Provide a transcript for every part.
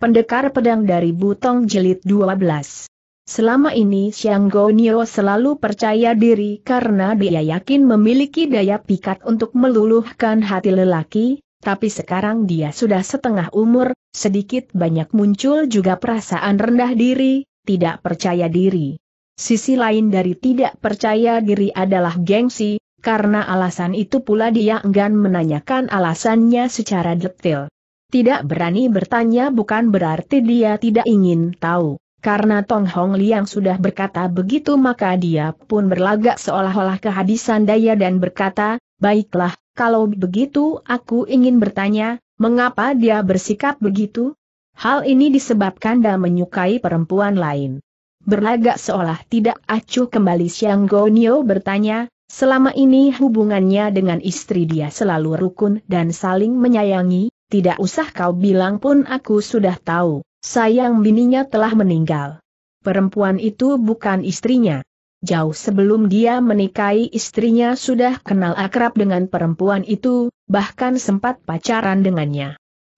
Pendekar Pedang dari Butong Jelit 12 Selama ini Xiang Gonio selalu percaya diri karena dia yakin memiliki daya pikat untuk meluluhkan hati lelaki, tapi sekarang dia sudah setengah umur, sedikit banyak muncul juga perasaan rendah diri, tidak percaya diri. Sisi lain dari tidak percaya diri adalah gengsi, karena alasan itu pula dia enggan menanyakan alasannya secara detail. Tidak berani bertanya bukan berarti dia tidak ingin tahu. Karena Tong Hong Liang sudah berkata begitu maka dia pun berlagak seolah-olah kehabisan daya dan berkata, baiklah, kalau begitu aku ingin bertanya, mengapa dia bersikap begitu? Hal ini disebabkan dia menyukai perempuan lain. Berlagak seolah tidak acuh kembali Xiang Gonio bertanya, selama ini hubungannya dengan istri dia selalu rukun dan saling menyayangi, tidak usah kau bilang pun aku sudah tahu, sayang bininya telah meninggal. Perempuan itu bukan istrinya. Jauh sebelum dia menikahi istrinya sudah kenal akrab dengan perempuan itu, bahkan sempat pacaran dengannya.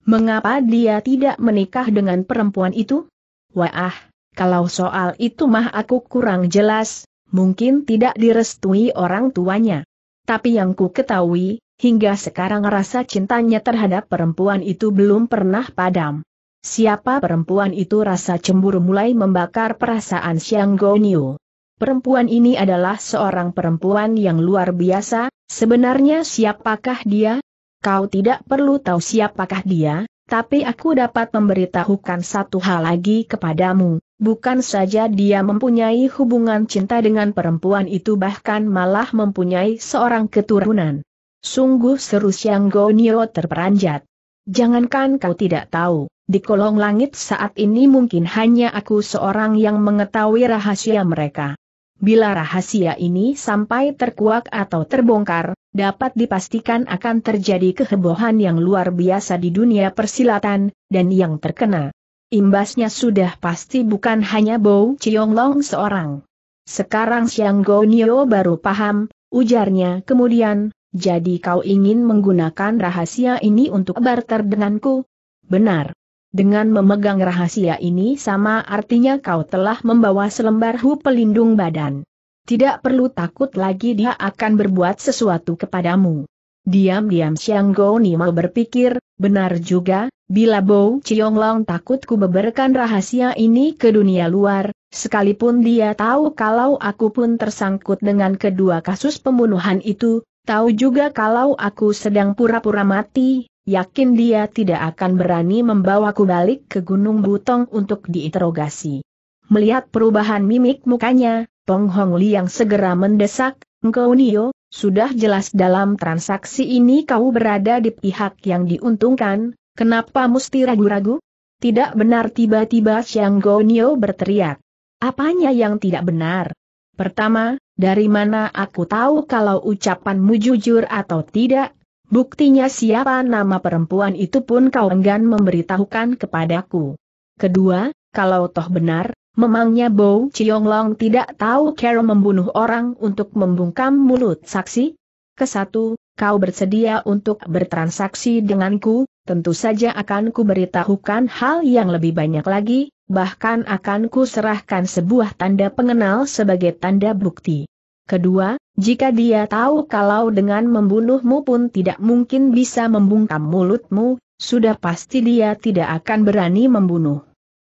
Mengapa dia tidak menikah dengan perempuan itu? Wah, kalau soal itu mah aku kurang jelas, mungkin tidak direstui orang tuanya. Tapi yang ku ketahui, Hingga sekarang rasa cintanya terhadap perempuan itu belum pernah padam. Siapa perempuan itu rasa cemburu mulai membakar perasaan Xiang Gonyu. Perempuan ini adalah seorang perempuan yang luar biasa, sebenarnya siapakah dia? Kau tidak perlu tahu siapakah dia, tapi aku dapat memberitahukan satu hal lagi kepadamu, bukan saja dia mempunyai hubungan cinta dengan perempuan itu bahkan malah mempunyai seorang keturunan. Sungguh seru Siang Gonio terperanjat. Jangankan kau tidak tahu, di kolong langit saat ini mungkin hanya aku seorang yang mengetahui rahasia mereka. Bila rahasia ini sampai terkuak atau terbongkar, dapat dipastikan akan terjadi kehebohan yang luar biasa di dunia persilatan, dan yang terkena. Imbasnya sudah pasti bukan hanya Bow Long seorang. Sekarang Siang Gonio baru paham, ujarnya kemudian, jadi kau ingin menggunakan rahasia ini untuk barter denganku? Benar. Dengan memegang rahasia ini sama artinya kau telah membawa selembar hu pelindung badan. Tidak perlu takut lagi dia akan berbuat sesuatu kepadamu. Diam-diam Xiang Ni mau berpikir, benar juga, bila Bo Long takut ku beberkan rahasia ini ke dunia luar, sekalipun dia tahu kalau aku pun tersangkut dengan kedua kasus pembunuhan itu, Tahu juga kalau aku sedang pura-pura mati, yakin dia tidak akan berani membawaku balik ke Gunung Butong untuk diinterogasi. Melihat perubahan mimik mukanya, Tong Hong Li yang segera mendesak, Engkau Nio, sudah jelas dalam transaksi ini kau berada di pihak yang diuntungkan, kenapa mesti ragu-ragu? Tidak benar tiba-tiba Xiang Gonio berteriak. Apanya yang tidak benar? Pertama, dari mana aku tahu kalau ucapanmu jujur atau tidak? Buktinya siapa nama perempuan itu pun kau enggan memberitahukan kepadaku. Kedua, kalau toh benar, Memangnya Bo Long tidak tahu Kero membunuh orang untuk membungkam mulut saksi? Kesatu, kau bersedia untuk bertransaksi denganku, tentu saja akan ku beritahukan hal yang lebih banyak lagi, bahkan akan kuserahkan sebuah tanda pengenal sebagai tanda bukti. Kedua, jika dia tahu kalau dengan membunuhmu pun tidak mungkin bisa membungkam mulutmu, sudah pasti dia tidak akan berani membunuh.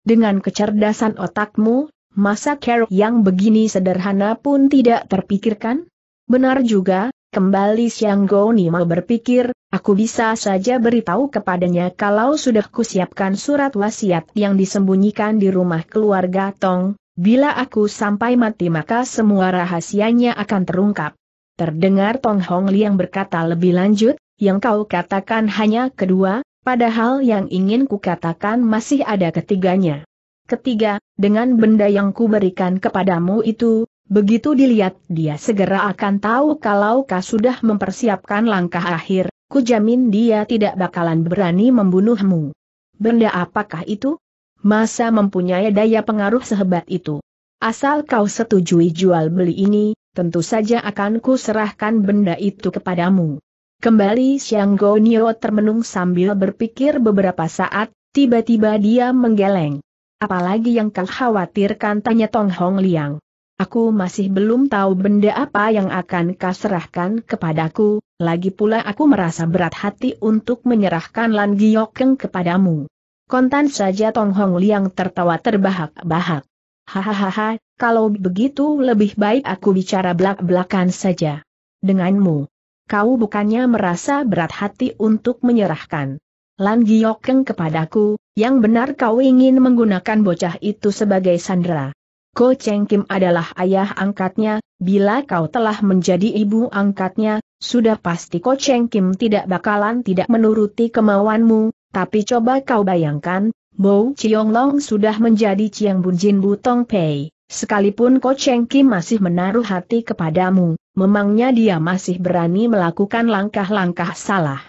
Dengan kecerdasan otakmu, masa kerok yang begini sederhana pun tidak terpikirkan? Benar juga, kembali Siang mau berpikir, Aku bisa saja beritahu kepadanya kalau sudah kusiapkan surat wasiat yang disembunyikan di rumah keluarga Tong, bila aku sampai mati maka semua rahasianya akan terungkap. Terdengar Tong Hong Liang berkata lebih lanjut, yang kau katakan hanya kedua, padahal yang ingin kukatakan masih ada ketiganya. Ketiga, dengan benda yang kuberikan kepadamu itu, begitu dilihat dia segera akan tahu kalau kau sudah mempersiapkan langkah akhir, jamin dia tidak bakalan berani membunuhmu. Benda apakah itu? Masa mempunyai daya pengaruh sehebat itu? Asal kau setujui jual beli ini, tentu saja akan ku serahkan benda itu kepadamu. Kembali Siang Gonio termenung sambil berpikir beberapa saat, tiba-tiba dia menggeleng. Apalagi yang kau khawatirkan tanya Tong Hong Liang. Aku masih belum tahu benda apa yang akan kau serahkan kepadaku, lagi pula aku merasa berat hati untuk menyerahkan Lan Giokeng kepadamu. Kontan saja Tong Hong Liang tertawa terbahak-bahak. Hahaha, kalau begitu lebih baik aku bicara belak-belakan saja. Denganmu. Kau bukannya merasa berat hati untuk menyerahkan. Lan Giokeng kepadaku, yang benar kau ingin menggunakan bocah itu sebagai sandera. Ko Cheng Kim adalah ayah angkatnya, bila kau telah menjadi ibu angkatnya, sudah pasti Ko Cheng Kim tidak bakalan tidak menuruti kemauanmu, tapi coba kau bayangkan, Bo Chiong Long sudah menjadi Chiang Bun Jin Butong Pei. Sekalipun Ko Cheng Kim masih menaruh hati kepadamu, memangnya dia masih berani melakukan langkah-langkah salah.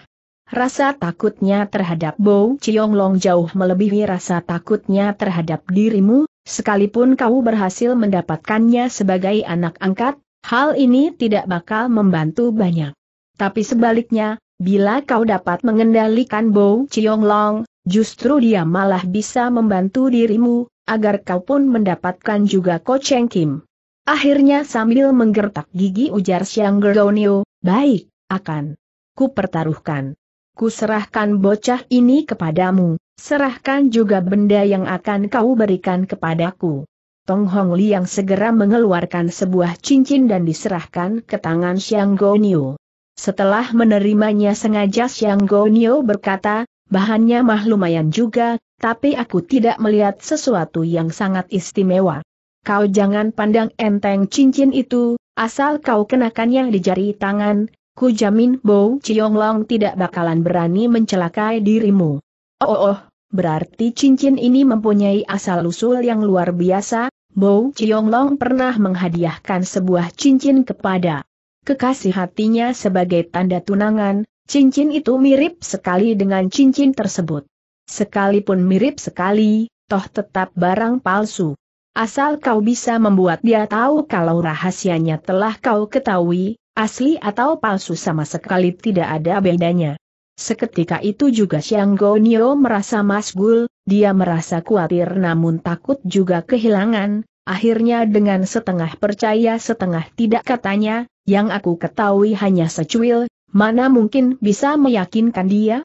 Rasa takutnya terhadap Bo Chiong Long jauh melebihi rasa takutnya terhadap dirimu, Sekalipun kau berhasil mendapatkannya sebagai anak angkat, hal ini tidak bakal membantu banyak. Tapi sebaliknya, bila kau dapat mengendalikan Bo Chiong Long, justru dia malah bisa membantu dirimu, agar kau pun mendapatkan juga Ko Cheng Kim. Akhirnya sambil menggertak gigi ujar Xiang Gergonio, baik, akan. Ku pertaruhkan. Ku serahkan bocah ini kepadamu, serahkan juga benda yang akan kau berikan kepadaku. Tong Hong Li yang segera mengeluarkan sebuah cincin dan diserahkan ke tangan Xiang Gonio. Setelah menerimanya sengaja Xiang Gonio berkata, bahannya mah lumayan juga, tapi aku tidak melihat sesuatu yang sangat istimewa. Kau jangan pandang enteng cincin itu, asal kau kenakannya di jari tangan, Ku jamin Bo Long tidak bakalan berani mencelakai dirimu. Oh, oh, oh, berarti cincin ini mempunyai asal-usul yang luar biasa, Bo Long pernah menghadiahkan sebuah cincin kepada kekasih hatinya sebagai tanda tunangan, cincin itu mirip sekali dengan cincin tersebut. Sekalipun mirip sekali, toh tetap barang palsu. Asal kau bisa membuat dia tahu kalau rahasianya telah kau ketahui, Asli atau palsu sama sekali tidak ada bedanya. Seketika itu juga Xiang Gonio merasa masgul, dia merasa khawatir namun takut juga kehilangan, akhirnya dengan setengah percaya setengah tidak katanya, yang aku ketahui hanya secuil, mana mungkin bisa meyakinkan dia?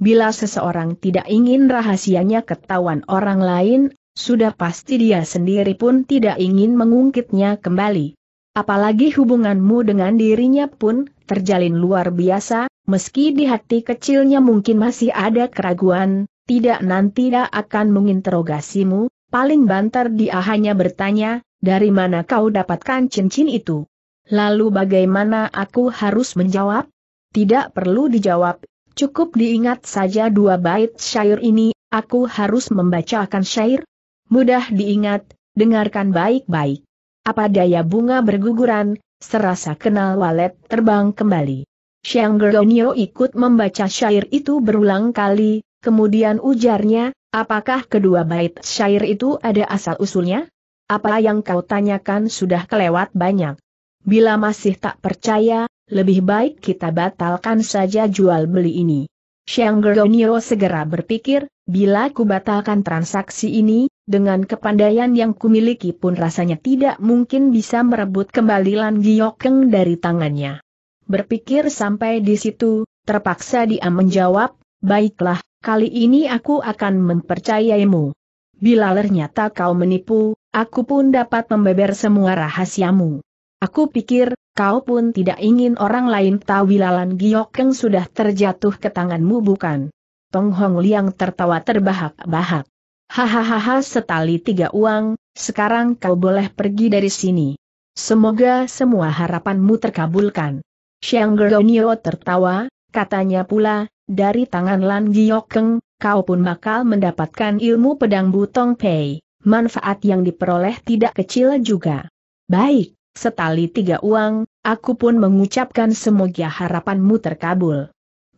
Bila seseorang tidak ingin rahasianya ketahuan orang lain, sudah pasti dia sendiri pun tidak ingin mengungkitnya kembali. Apalagi hubunganmu dengan dirinya pun terjalin luar biasa, meski di hati kecilnya mungkin masih ada keraguan, tidak nanti dia akan menginterogasimu, paling banter dia hanya bertanya, dari mana kau dapatkan cincin itu? Lalu bagaimana aku harus menjawab? Tidak perlu dijawab, cukup diingat saja dua bait syair ini, aku harus membacakan syair? Mudah diingat, dengarkan baik-baik. Apa daya bunga berguguran, serasa kenal walet terbang kembali. Xiang Gergonio ikut membaca syair itu berulang kali, kemudian ujarnya, apakah kedua bait syair itu ada asal-usulnya? Apa yang kau tanyakan sudah kelewat banyak. Bila masih tak percaya, lebih baik kita batalkan saja jual beli ini. Xiang Gergonio segera berpikir, bila ku batalkan transaksi ini, dengan kepandaian yang kumiliki pun rasanya tidak mungkin bisa merebut kembali Lan Giokeng dari tangannya. Berpikir sampai di situ, terpaksa dia menjawab, baiklah, kali ini aku akan mempercayaimu. Bila ternyata kau menipu, aku pun dapat membeber semua rahasiamu. Aku pikir, kau pun tidak ingin orang lain tahu Wilalan Giokeng sudah terjatuh ke tanganmu bukan? Tong Hong Liang tertawa terbahak-bahak. Hahaha setali tiga uang, sekarang kau boleh pergi dari sini. Semoga semua harapanmu terkabulkan. Xiang Geronio tertawa, katanya pula, dari tangan Lan Giokeng, kau pun bakal mendapatkan ilmu pedang butong pei, manfaat yang diperoleh tidak kecil juga. Baik, setali tiga uang, aku pun mengucapkan semoga harapanmu terkabul.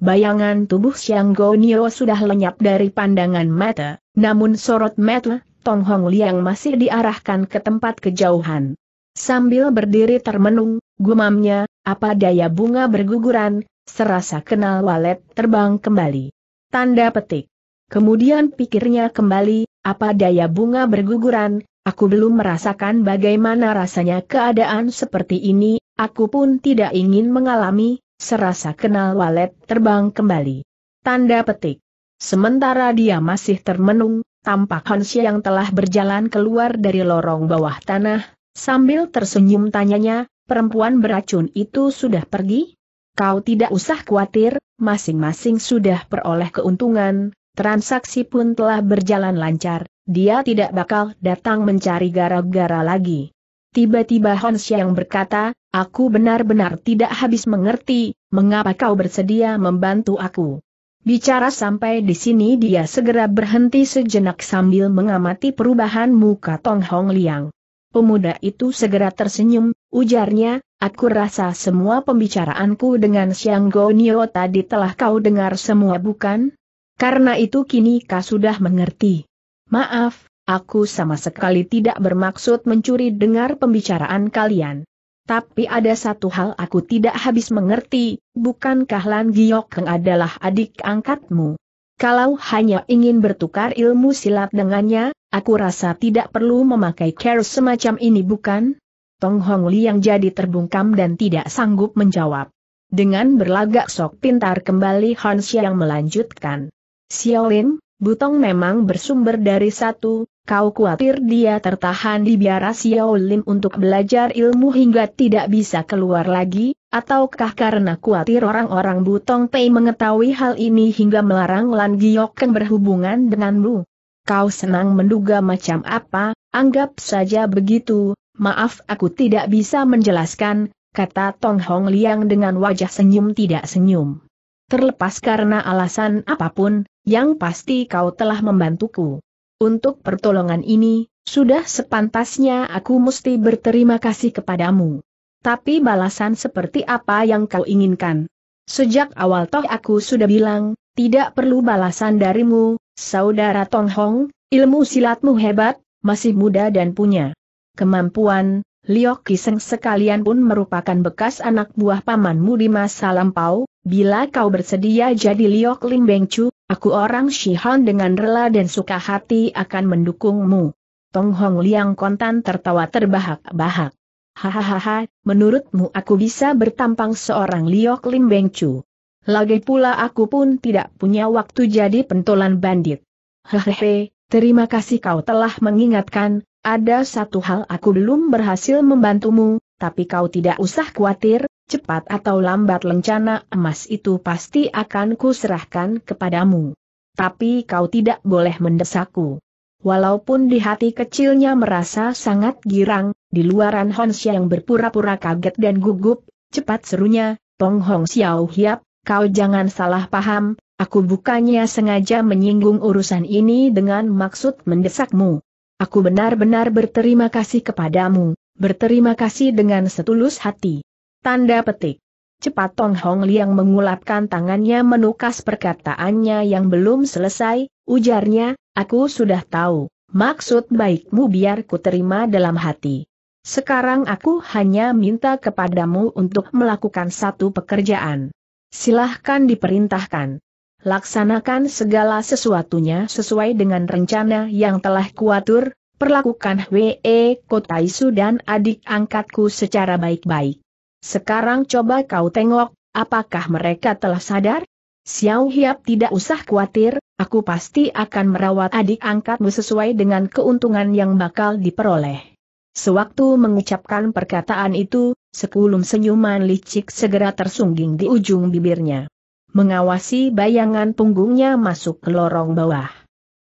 Bayangan tubuh Xiang Gonio sudah lenyap dari pandangan mata, namun sorot mata, Tong Hong Liang masih diarahkan ke tempat kejauhan. Sambil berdiri termenung, gumamnya, apa daya bunga berguguran, serasa kenal walet terbang kembali. Tanda petik. Kemudian pikirnya kembali, apa daya bunga berguguran, aku belum merasakan bagaimana rasanya keadaan seperti ini, aku pun tidak ingin mengalami, serasa kenal walet terbang kembali. Tanda petik. Sementara dia masih termenung, tampak Hansi yang telah berjalan keluar dari lorong bawah tanah, sambil tersenyum tanyanya, perempuan beracun itu sudah pergi? Kau tidak usah khawatir, masing-masing sudah peroleh keuntungan, transaksi pun telah berjalan lancar, dia tidak bakal datang mencari gara-gara lagi. Tiba-tiba Hon yang berkata, aku benar-benar tidak habis mengerti, mengapa kau bersedia membantu aku. Bicara sampai di sini dia segera berhenti sejenak sambil mengamati perubahan muka Tong Hong Liang. Pemuda itu segera tersenyum, ujarnya, aku rasa semua pembicaraanku dengan Xiang Gonyo tadi telah kau dengar semua bukan? Karena itu kini kau sudah mengerti. Maaf, aku sama sekali tidak bermaksud mencuri dengar pembicaraan kalian tapi ada satu hal aku tidak habis mengerti, bukankah Lan Giok adalah adik angkatmu? Kalau hanya ingin bertukar ilmu silat dengannya, aku rasa tidak perlu memakai care semacam ini bukan? Tong Hong Li yang jadi terbungkam dan tidak sanggup menjawab. Dengan berlagak sok pintar kembali Hans yang melanjutkan. Xiao Lin, butong memang bersumber dari satu, Kau khawatir dia tertahan di biara Lim untuk belajar ilmu hingga tidak bisa keluar lagi, ataukah karena khawatir orang-orang Butong Pei mengetahui hal ini hingga melarang Lan Giok yang berhubungan denganmu? Kau senang menduga macam apa, anggap saja begitu, maaf aku tidak bisa menjelaskan, kata Tong Hong Liang dengan wajah senyum tidak senyum. Terlepas karena alasan apapun, yang pasti kau telah membantuku. Untuk pertolongan ini, sudah sepantasnya aku mesti berterima kasih kepadamu. Tapi balasan seperti apa yang kau inginkan? Sejak awal toh aku sudah bilang, tidak perlu balasan darimu, saudara Tong Hong, ilmu silatmu hebat, masih muda dan punya kemampuan, Liok Kiseng sekalian pun merupakan bekas anak buah pamanmu di masa lampau, bila kau bersedia jadi Liok Lim Beng Chu, Aku orang Shihan dengan rela dan suka hati akan mendukungmu. Tong Hong Liang kontan tertawa terbahak-bahak. Hahaha, menurutmu aku bisa bertampang seorang Liok Lim Beng Chu. Lagi pula aku pun tidak punya waktu jadi pentolan bandit. Hehehe, terima kasih kau telah mengingatkan, ada satu hal aku belum berhasil membantumu, tapi kau tidak usah khawatir, cepat atau lambat lencana emas itu pasti akan kuserahkan kepadamu. Tapi kau tidak boleh mendesakku. Walaupun di hati kecilnya merasa sangat girang, di luaran Hon yang berpura-pura kaget dan gugup, cepat serunya, Tong Hong Xiao Hiap, kau jangan salah paham, aku bukannya sengaja menyinggung urusan ini dengan maksud mendesakmu. Aku benar-benar berterima kasih kepadamu, berterima kasih dengan setulus hati. Tanda petik. Cepat Tong Hong Liang mengulapkan tangannya menukas perkataannya yang belum selesai, ujarnya, aku sudah tahu, maksud baikmu biar ku terima dalam hati. Sekarang aku hanya minta kepadamu untuk melakukan satu pekerjaan. Silahkan diperintahkan. Laksanakan segala sesuatunya sesuai dengan rencana yang telah kuatur, perlakukan W.E. Kotaisu dan adik angkatku secara baik-baik. Sekarang coba kau tengok, apakah mereka telah sadar? Xiao Hiap tidak usah khawatir, aku pasti akan merawat adik angkatmu sesuai dengan keuntungan yang bakal diperoleh. Sewaktu mengucapkan perkataan itu, sekulum senyuman licik segera tersungging di ujung bibirnya. Mengawasi bayangan punggungnya masuk ke lorong bawah.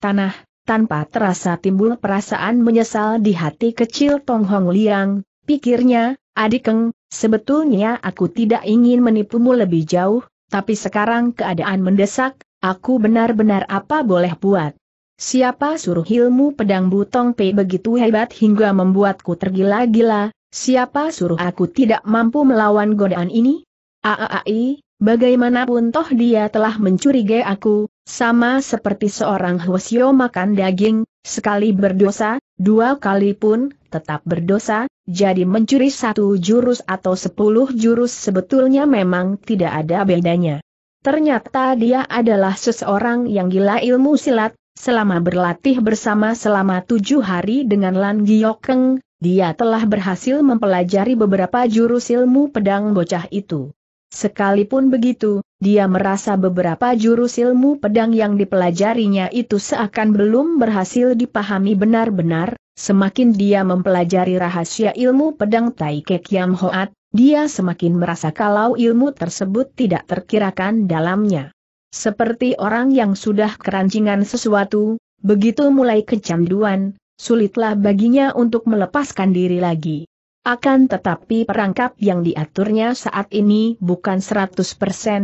Tanah, tanpa terasa timbul perasaan menyesal di hati kecil Tong Hong Liang, pikirnya, adik Keng, Sebetulnya aku tidak ingin menipumu lebih jauh, tapi sekarang keadaan mendesak, aku benar-benar apa boleh buat. Siapa suruh ilmu pedang butong Pe begitu hebat hingga membuatku tergila-gila, siapa suruh aku tidak mampu melawan godaan ini? Aaai, bagaimanapun toh dia telah mencurigai aku, sama seperti seorang hwasyo makan daging, sekali berdosa, Dua kali pun, tetap berdosa, jadi mencuri satu jurus atau sepuluh jurus sebetulnya memang tidak ada bedanya. Ternyata dia adalah seseorang yang gila ilmu silat, selama berlatih bersama selama tujuh hari dengan Lan Giokeng, dia telah berhasil mempelajari beberapa jurus ilmu pedang bocah itu. Sekalipun begitu, dia merasa beberapa jurus ilmu pedang yang dipelajarinya itu seakan belum berhasil dipahami benar-benar, semakin dia mempelajari rahasia ilmu pedang Tai Kek Yam Hoat, dia semakin merasa kalau ilmu tersebut tidak terkirakan dalamnya. Seperti orang yang sudah kerancingan sesuatu, begitu mulai kecanduan, sulitlah baginya untuk melepaskan diri lagi. Akan tetapi perangkap yang diaturnya saat ini bukan 100%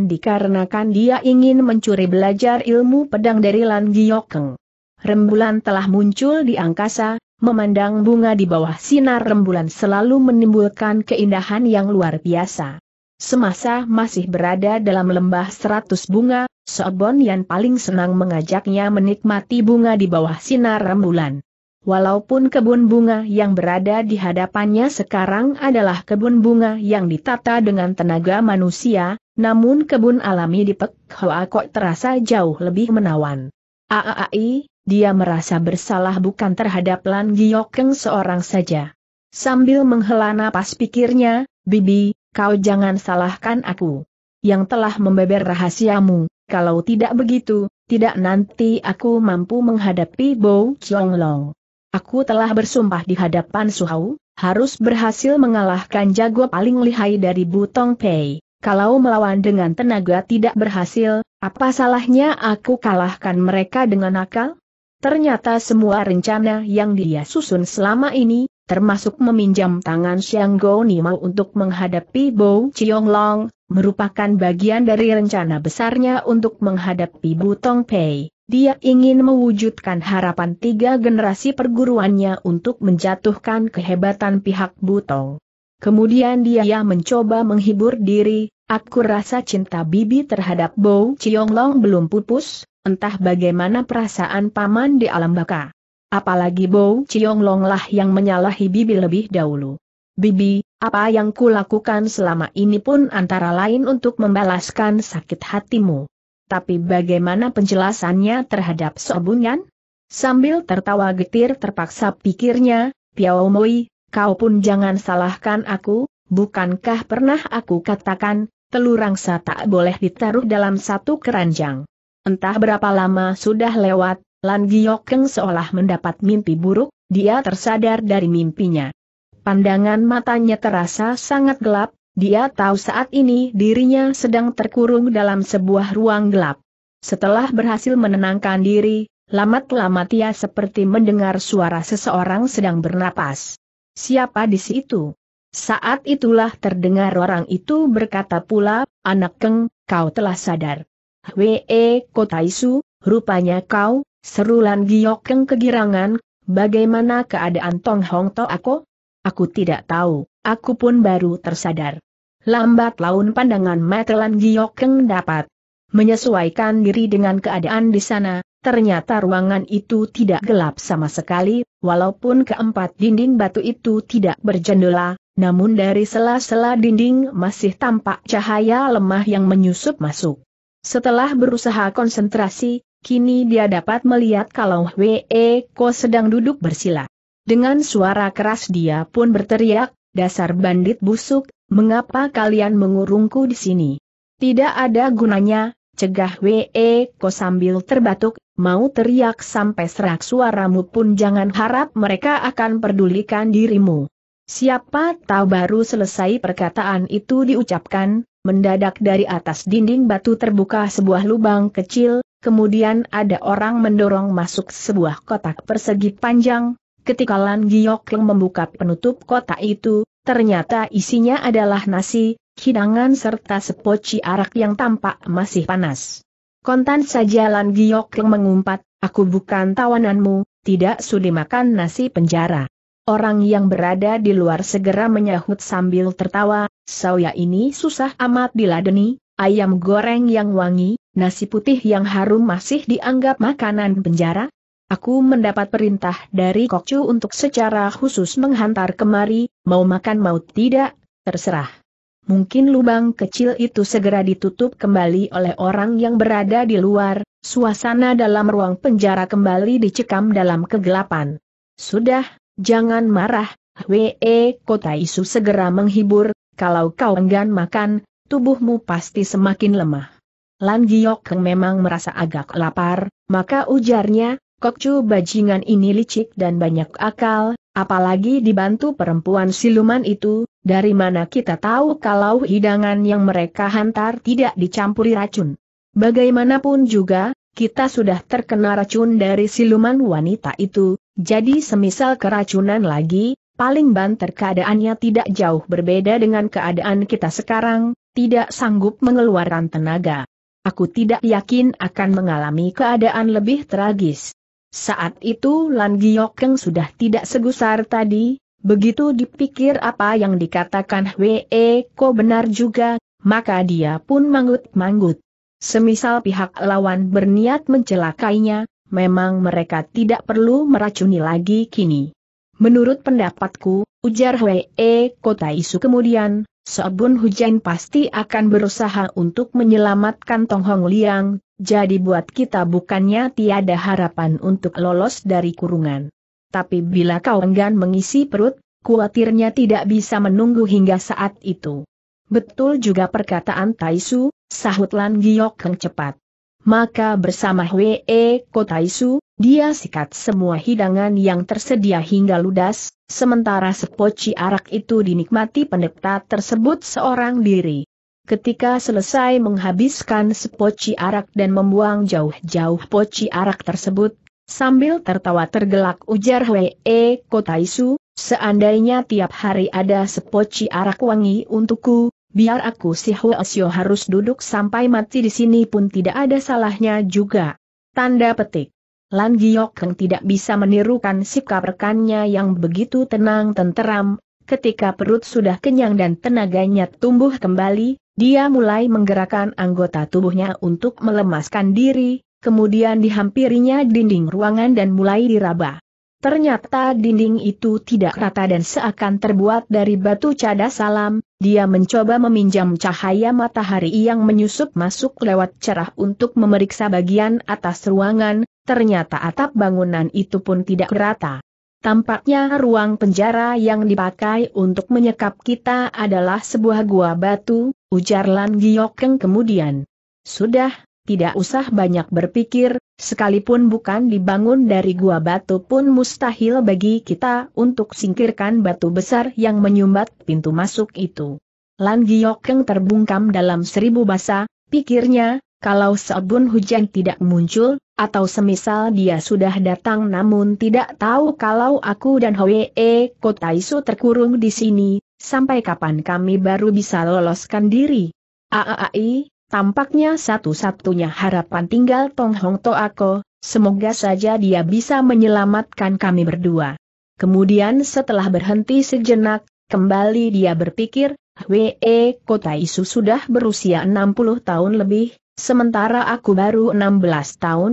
dikarenakan dia ingin mencuri belajar ilmu pedang dari Lan Giokeng. Rembulan telah muncul di angkasa, memandang bunga di bawah sinar rembulan selalu menimbulkan keindahan yang luar biasa. Semasa masih berada dalam lembah seratus bunga, Sobon yang paling senang mengajaknya menikmati bunga di bawah sinar rembulan. Walaupun kebun bunga yang berada di hadapannya sekarang adalah kebun bunga yang ditata dengan tenaga manusia, namun kebun alami di Pek Hoa Kok terasa jauh lebih menawan. Aai, dia merasa bersalah bukan terhadap Lan Giokeng seorang saja. Sambil menghela napas pikirnya, Bibi, kau jangan salahkan aku. Yang telah membeber rahasiamu, kalau tidak begitu, tidak nanti aku mampu menghadapi Bo Chong Long. Aku telah bersumpah di hadapan Suhau, harus berhasil mengalahkan jago paling lihai dari Butong Pei. Kalau melawan dengan tenaga tidak berhasil, apa salahnya aku kalahkan mereka dengan akal? Ternyata semua rencana yang dia susun selama ini, termasuk meminjam tangan Xiang Gou Nimau untuk menghadapi Bo Chiong Long, merupakan bagian dari rencana besarnya untuk menghadapi Butong Pei. Dia ingin mewujudkan harapan tiga generasi perguruannya untuk menjatuhkan kehebatan pihak Butong. Kemudian dia mencoba menghibur diri, aku rasa cinta bibi terhadap Bo Long belum pupus, entah bagaimana perasaan paman di alam baka. Apalagi Bo Long lah yang menyalahi bibi lebih dahulu. Bibi, apa yang kulakukan selama ini pun antara lain untuk membalaskan sakit hatimu. Tapi bagaimana penjelasannya terhadap Sobunyan? Sambil tertawa getir terpaksa pikirnya, Piao Moi, kau pun jangan salahkan aku, bukankah pernah aku katakan, telur rangsa tak boleh ditaruh dalam satu keranjang. Entah berapa lama sudah lewat, Lan Giokeng seolah mendapat mimpi buruk, dia tersadar dari mimpinya. Pandangan matanya terasa sangat gelap, dia tahu saat ini dirinya sedang terkurung dalam sebuah ruang gelap. Setelah berhasil menenangkan diri, lamat-lamat ia seperti mendengar suara seseorang sedang bernapas. Siapa di situ? Saat itulah terdengar orang itu berkata pula, anak keng, kau telah sadar. Hwee Kotaisu, rupanya kau, serulan Giok keng kegirangan, bagaimana keadaan Tong Hong To Ako? Aku tidak tahu. Aku pun baru tersadar. Lambat laun pandangan Matelan Giokeng dapat menyesuaikan diri dengan keadaan di sana, ternyata ruangan itu tidak gelap sama sekali, walaupun keempat dinding batu itu tidak berjendela, namun dari sela-sela dinding masih tampak cahaya lemah yang menyusup masuk. Setelah berusaha konsentrasi, kini dia dapat melihat kalau Wee Ko sedang duduk bersila. Dengan suara keras dia pun berteriak, dasar bandit busuk, mengapa kalian mengurungku di sini? Tidak ada gunanya, cegah W.E. Ko sambil terbatuk, mau teriak sampai serak suaramu pun jangan harap mereka akan pedulikan dirimu. Siapa tahu baru selesai perkataan itu diucapkan, mendadak dari atas dinding batu terbuka sebuah lubang kecil, kemudian ada orang mendorong masuk sebuah kotak persegi panjang, Ketika Lan Giok yang membuka penutup kotak itu, ternyata isinya adalah nasi, hidangan serta sepoci arak yang tampak masih panas. Kontan saja Lan Giok yang mengumpat, aku bukan tawananmu, tidak sudi makan nasi penjara. Orang yang berada di luar segera menyahut sambil tertawa, Saya ini susah amat diladeni, ayam goreng yang wangi, nasi putih yang harum masih dianggap makanan penjara? Aku mendapat perintah dari Kokcu untuk secara khusus menghantar kemari, mau makan mau tidak, terserah. Mungkin lubang kecil itu segera ditutup kembali oleh orang yang berada di luar, suasana dalam ruang penjara kembali dicekam dalam kegelapan. Sudah, jangan marah, Hwe Kota Isu segera menghibur, kalau kau enggan makan, tubuhmu pasti semakin lemah. Lan Giok memang merasa agak lapar, maka ujarnya, Kokcu bajingan ini licik dan banyak akal, apalagi dibantu perempuan siluman itu, dari mana kita tahu kalau hidangan yang mereka hantar tidak dicampuri racun. Bagaimanapun juga, kita sudah terkena racun dari siluman wanita itu, jadi semisal keracunan lagi, paling banter keadaannya tidak jauh berbeda dengan keadaan kita sekarang, tidak sanggup mengeluarkan tenaga. Aku tidak yakin akan mengalami keadaan lebih tragis. Saat itu Lan Giokeng sudah tidak segusar tadi, begitu dipikir apa yang dikatakan Hwe Ko benar juga, maka dia pun manggut-manggut. Semisal pihak lawan berniat mencelakainya, memang mereka tidak perlu meracuni lagi kini. Menurut pendapatku, ujar Hwe Ko Taisu kemudian, Sabun hujan pasti akan berusaha untuk menyelamatkan Tong Hong Liang, jadi buat kita bukannya tiada harapan untuk lolos dari kurungan. Tapi bila kau enggan mengisi perut, kuatirnya tidak bisa menunggu hingga saat itu. Betul juga perkataan Taisu, sahut Lan Giok yang cepat. Maka bersama Hwe e, Ko Taisu, dia sikat semua hidangan yang tersedia hingga ludas, sementara sepoci arak itu dinikmati pendeta tersebut seorang diri. Ketika selesai menghabiskan sepoci arak dan membuang jauh-jauh poci arak tersebut, sambil tertawa tergelak ujar Hwee Kotaisu, seandainya tiap hari ada sepoci arak wangi untukku, biar aku si Hoesyo harus duduk sampai mati di sini pun tidak ada salahnya juga. Tanda petik. Lan Giokeng tidak bisa menirukan sikap rekannya yang begitu tenang tenteram, ketika perut sudah kenyang dan tenaganya tumbuh kembali, dia mulai menggerakkan anggota tubuhnya untuk melemaskan diri, kemudian dihampirinya dinding ruangan dan mulai diraba. Ternyata dinding itu tidak rata dan seakan terbuat dari batu cadas salam, dia mencoba meminjam cahaya matahari yang menyusup masuk lewat cerah untuk memeriksa bagian atas ruangan, ternyata atap bangunan itu pun tidak rata. Tampaknya ruang penjara yang dipakai untuk menyekap kita adalah sebuah gua batu, ujar Lan Giokeng kemudian. Sudah, tidak usah banyak berpikir, sekalipun bukan dibangun dari gua batu pun mustahil bagi kita untuk singkirkan batu besar yang menyumbat pintu masuk itu. Lan yang terbungkam dalam seribu basa, pikirnya, kalau sabun hujan tidak muncul, atau semisal dia sudah datang namun tidak tahu kalau aku dan Hwee Isu terkurung di sini, sampai kapan kami baru bisa loloskan diri. Aai, Tampaknya satu-satunya harapan tinggal Tong Hong Toako, semoga saja dia bisa menyelamatkan kami berdua. Kemudian setelah berhenti sejenak, kembali dia berpikir, W.E. Kota Isu sudah berusia 60 tahun lebih, sementara aku baru 16 tahun.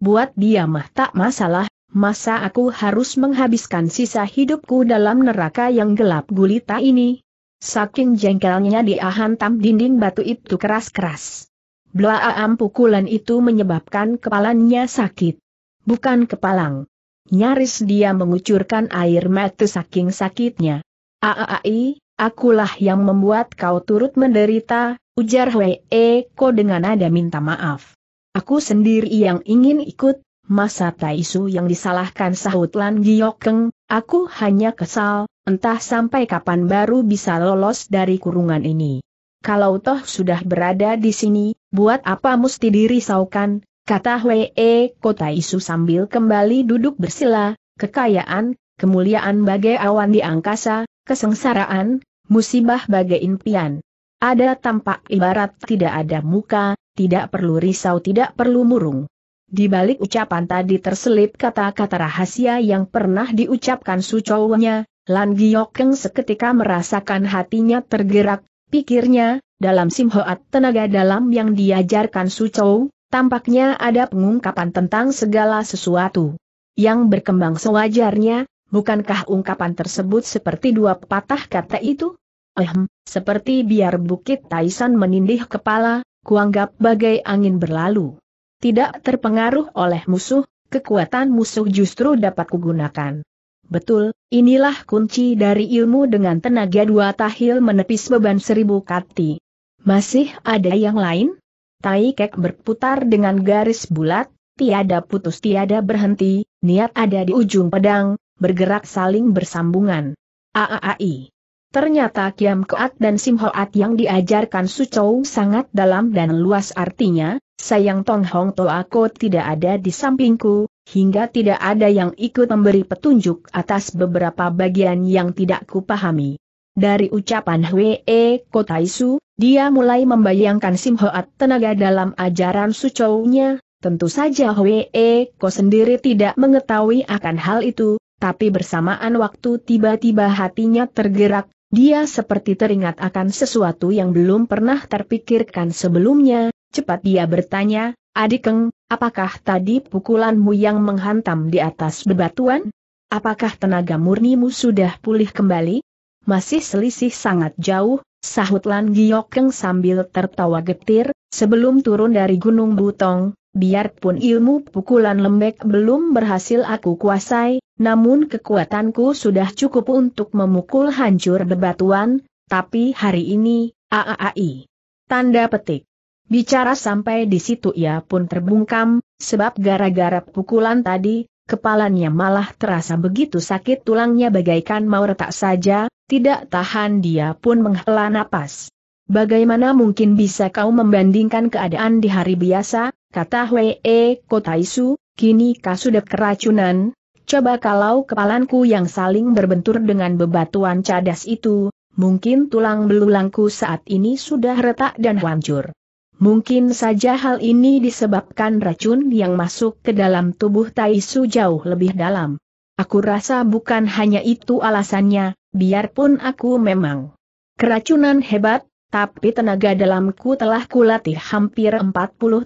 Buat dia mah tak masalah, masa aku harus menghabiskan sisa hidupku dalam neraka yang gelap gulita ini? Saking jengkelnya dia hantam dinding batu itu keras-keras. Blaam pukulan itu menyebabkan kepalanya sakit. Bukan kepalang. Nyaris dia mengucurkan air mata saking sakitnya. Aai, akulah yang membuat kau turut menderita, ujar Wei Eko dengan nada minta maaf. Aku sendiri yang ingin ikut, Masa Taisu yang disalahkan sahut Lan Giokeng, aku hanya kesal, entah sampai kapan baru bisa lolos dari kurungan ini. Kalau toh sudah berada di sini, buat apa mesti dirisaukan, kata Hwee Kota Isu sambil kembali duduk bersila, kekayaan, kemuliaan bagai awan di angkasa, kesengsaraan, musibah bagai impian. Ada tampak ibarat tidak ada muka, tidak perlu risau tidak perlu murung. Di balik ucapan tadi terselip kata-kata rahasia yang pernah diucapkan sucowanya, Lan Giokeng seketika merasakan hatinya tergerak, pikirnya, dalam simhoat tenaga dalam yang diajarkan sucow, tampaknya ada pengungkapan tentang segala sesuatu. Yang berkembang sewajarnya, bukankah ungkapan tersebut seperti dua patah kata itu? Ehm, seperti biar bukit Taisan menindih kepala, kuanggap bagai angin berlalu. Tidak terpengaruh oleh musuh, kekuatan musuh justru dapat kugunakan. Betul, inilah kunci dari ilmu dengan tenaga dua tahil menepis beban seribu kati. Masih ada yang lain? Tai kek berputar dengan garis bulat, tiada putus tiada berhenti, niat ada di ujung pedang, bergerak saling bersambungan. AAAI. Ternyata Kiam Keat dan Sim Hoat yang diajarkan Su Chou sangat dalam dan luas artinya, sayang Tong Hong To aku tidak ada di sampingku, hingga tidak ada yang ikut memberi petunjuk atas beberapa bagian yang tidak kupahami. Dari ucapan Hwee Kotai Su, dia mulai membayangkan Sim Hoat tenaga dalam ajaran Su Chou-nya, tentu saja Hwee Ko sendiri tidak mengetahui akan hal itu, tapi bersamaan waktu tiba-tiba hatinya tergerak, dia seperti teringat akan sesuatu yang belum pernah terpikirkan sebelumnya, cepat dia bertanya, Adikeng, apakah tadi pukulanmu yang menghantam di atas bebatuan? Apakah tenaga murnimu sudah pulih kembali? Masih selisih sangat jauh, sahut Lan Giokeng sambil tertawa getir, sebelum turun dari Gunung Butong, biarpun ilmu pukulan lembek belum berhasil aku kuasai, namun kekuatanku sudah cukup untuk memukul hancur bebatuan, tapi hari ini, AAAI. Tanda petik. Bicara sampai di situ ia pun terbungkam, sebab gara-gara pukulan tadi, kepalanya malah terasa begitu sakit tulangnya bagaikan mau retak saja, tidak tahan dia pun menghela napas. Bagaimana mungkin bisa kau membandingkan keadaan di hari biasa, kata Wee Kotaisu, kini kau sudah keracunan, Coba kalau kepalanku yang saling berbentur dengan bebatuan cadas itu, mungkin tulang belulangku saat ini sudah retak dan hancur. Mungkin saja hal ini disebabkan racun yang masuk ke dalam tubuh Taisu jauh lebih dalam. Aku rasa bukan hanya itu alasannya, biarpun aku memang keracunan hebat, tapi tenaga dalamku telah kulatih hampir 40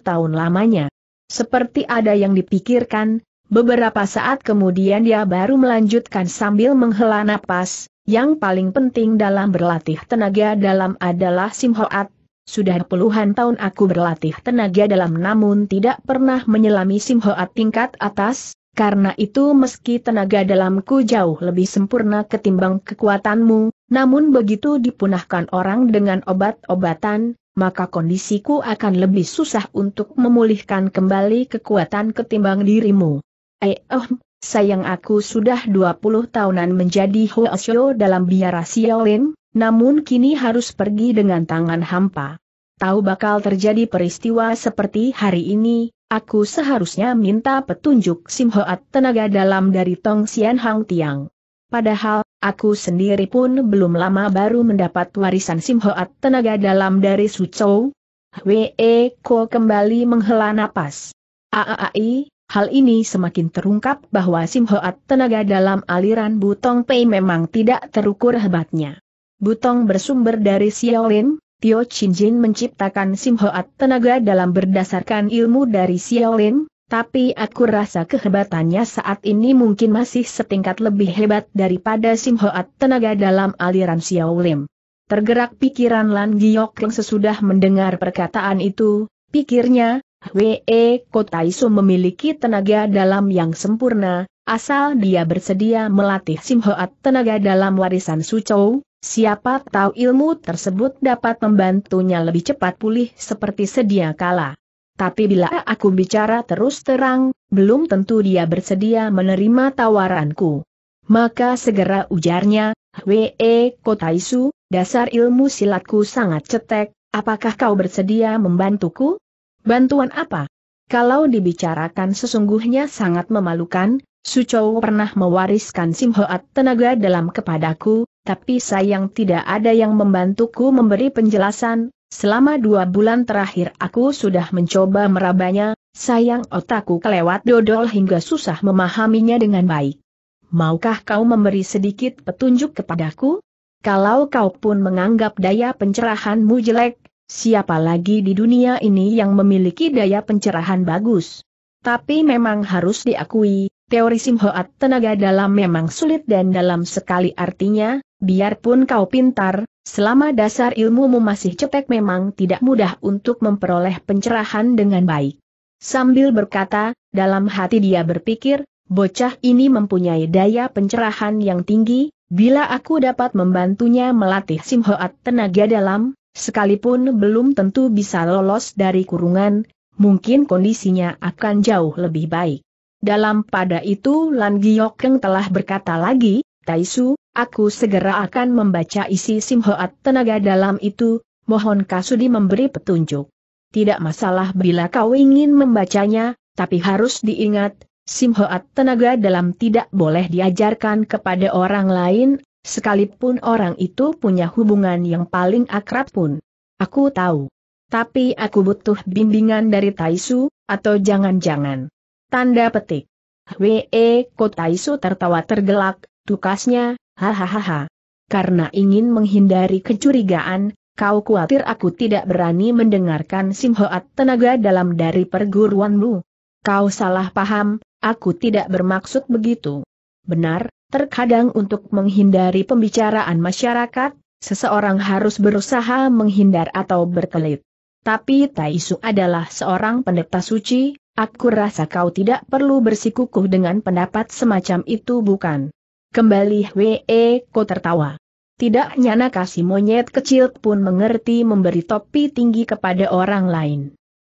tahun lamanya. Seperti ada yang dipikirkan, Beberapa saat kemudian dia baru melanjutkan sambil menghela napas, yang paling penting dalam berlatih tenaga dalam adalah simhoat. Sudah puluhan tahun aku berlatih tenaga dalam namun tidak pernah menyelami simhoat tingkat atas, karena itu meski tenaga dalamku jauh lebih sempurna ketimbang kekuatanmu, namun begitu dipunahkan orang dengan obat-obatan, maka kondisiku akan lebih susah untuk memulihkan kembali kekuatan ketimbang dirimu. Eh, oh, sayang aku sudah 20 tahunan menjadi Hoesyo dalam biara Xiaolin, namun kini harus pergi dengan tangan hampa. Tahu bakal terjadi peristiwa seperti hari ini, aku seharusnya minta petunjuk Sim Hoat tenaga dalam dari Tong Sian Hang Tiang. Padahal, aku sendiri pun belum lama baru mendapat warisan Sim Hoat tenaga dalam dari Su Chou. Wee Ko kembali menghela napas. Aaai. Hal ini semakin terungkap bahwa Sim Hoat tenaga dalam aliran Butong Pei memang tidak terukur hebatnya. Butong bersumber dari Xiaolin, Tio Chin Jin menciptakan Sim Hoat tenaga dalam berdasarkan ilmu dari Xiaolin, tapi aku rasa kehebatannya saat ini mungkin masih setingkat lebih hebat daripada Sim Hoat tenaga dalam aliran Xiaolin. Tergerak pikiran Lan Giok yang sesudah mendengar perkataan itu, pikirnya, E, Kota Kotaisu memiliki tenaga dalam yang sempurna, asal dia bersedia melatih Simhoat tenaga dalam warisan Sucou, siapa tahu ilmu tersebut dapat membantunya lebih cepat pulih seperti sedia kala. Tapi bila aku bicara terus terang, belum tentu dia bersedia menerima tawaranku. Maka segera ujarnya, e, Kota Kotaisu, dasar ilmu silatku sangat cetek, apakah kau bersedia membantuku? Bantuan apa? Kalau dibicarakan sesungguhnya sangat memalukan, Sucowo pernah mewariskan Simhoat tenaga dalam kepadaku, tapi sayang tidak ada yang membantuku memberi penjelasan, selama dua bulan terakhir aku sudah mencoba merabanya, sayang otakku kelewat dodol hingga susah memahaminya dengan baik. Maukah kau memberi sedikit petunjuk kepadaku? Kalau kau pun menganggap daya pencerahanmu jelek, Siapa lagi di dunia ini yang memiliki daya pencerahan bagus? Tapi memang harus diakui, teori Simhoat tenaga dalam memang sulit dan dalam sekali artinya, biarpun kau pintar, selama dasar ilmumu masih cetek memang tidak mudah untuk memperoleh pencerahan dengan baik. Sambil berkata, dalam hati dia berpikir, bocah ini mempunyai daya pencerahan yang tinggi, bila aku dapat membantunya melatih Simhoat tenaga dalam, Sekalipun belum tentu bisa lolos dari kurungan, mungkin kondisinya akan jauh lebih baik. Dalam pada itu Lan Giokeng telah berkata lagi, Taisu, aku segera akan membaca isi Simhoat tenaga dalam itu, mohon Kasudi memberi petunjuk. Tidak masalah bila kau ingin membacanya, tapi harus diingat, Simhoat tenaga dalam tidak boleh diajarkan kepada orang lain, sekalipun orang itu punya hubungan yang paling akrab pun. Aku tahu. Tapi aku butuh bimbingan dari Taisu, atau jangan-jangan. Tanda petik. Ko Kotaisu tertawa tergelak, tukasnya, hahaha. Karena ingin menghindari kecurigaan, kau khawatir aku tidak berani mendengarkan simhoat tenaga dalam dari perguruanmu. Kau salah paham, aku tidak bermaksud begitu. Benar, Terkadang untuk menghindari pembicaraan masyarakat, seseorang harus berusaha menghindar atau berkelit. Tapi Taisu adalah seorang pendeta suci, aku rasa kau tidak perlu bersikukuh dengan pendapat semacam itu bukan? Kembali Hwe e Ko tertawa. Tidak nyana kasih monyet kecil pun mengerti memberi topi tinggi kepada orang lain.